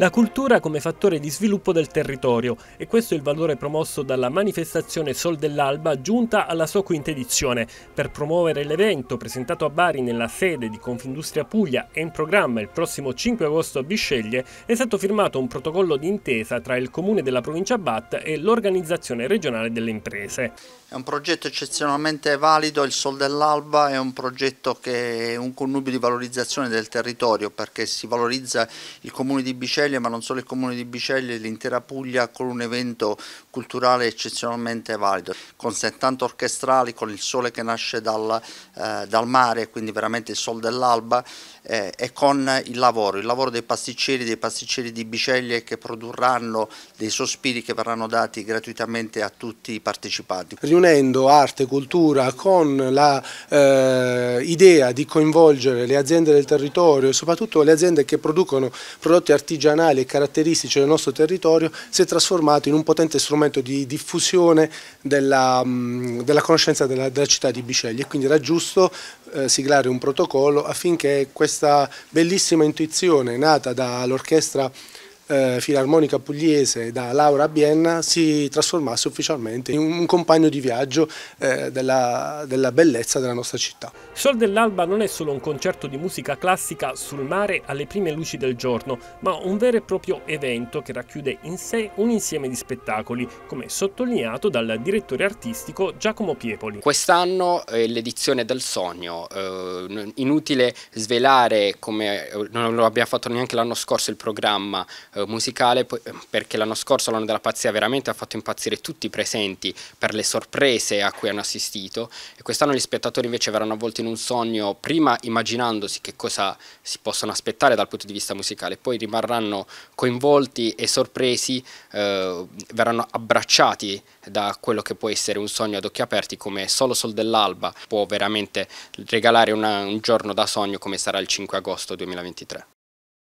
la cultura come fattore di sviluppo del territorio e questo è il valore promosso dalla manifestazione Sol dell'Alba giunta alla sua quinta edizione. Per promuovere l'evento presentato a Bari nella sede di Confindustria Puglia e in programma il prossimo 5 agosto a Bisceglie è stato firmato un protocollo di intesa tra il comune della provincia BAT e l'organizzazione regionale delle imprese. È un progetto eccezionalmente valido, il Sol dell'Alba è un progetto che è un connubio di valorizzazione del territorio perché si valorizza il comune di Bisceglie Biceglie, ma non solo il comune di Biceglie, l'intera Puglia con un evento culturale eccezionalmente valido, con 70 orchestrali, con il sole che nasce dal, eh, dal mare, quindi veramente il sol dell'alba, eh, e con il lavoro, il lavoro dei pasticceri, dei pasticceri di Biceglie che produrranno dei sospiri che verranno dati gratuitamente a tutti i partecipanti. Riunendo arte e cultura con l'idea eh, di coinvolgere le aziende del territorio soprattutto le aziende che producono prodotti artigianali canali e caratteristici del nostro territorio si è trasformato in un potente strumento di diffusione della, della conoscenza della, della, città di Biceglie e quindi era giusto eh, siglare un protocollo affinché questa bellissima intuizione nata dall'orchestra eh, filarmonica pugliese da Laura a Vienna si trasformasse ufficialmente in un compagno di viaggio eh, della, della bellezza della nostra città. Sol dell'Alba non è solo un concerto di musica classica sul mare alle prime luci del giorno, ma un vero e proprio evento che racchiude in sé un insieme di spettacoli, come sottolineato dal direttore artistico Giacomo Piepoli. Quest'anno è eh, l'edizione del sogno, eh, inutile svelare come eh, non lo abbiamo fatto neanche l'anno scorso il programma eh, musicale ehm, perché l'anno scorso, l'anno della pazzia, veramente ha fatto impazzire tutti i presenti per le sorprese a cui hanno assistito e quest'anno gli spettatori invece verranno avvolti in un sogno, prima immaginandosi che cosa si possono aspettare dal punto di vista musicale, poi rimarranno coinvolti e sorpresi, eh, verranno abbracciati da quello che può essere un sogno ad occhi aperti come solo Sol dell'Alba può veramente regalare una, un giorno da sogno come sarà il 5 agosto 2023.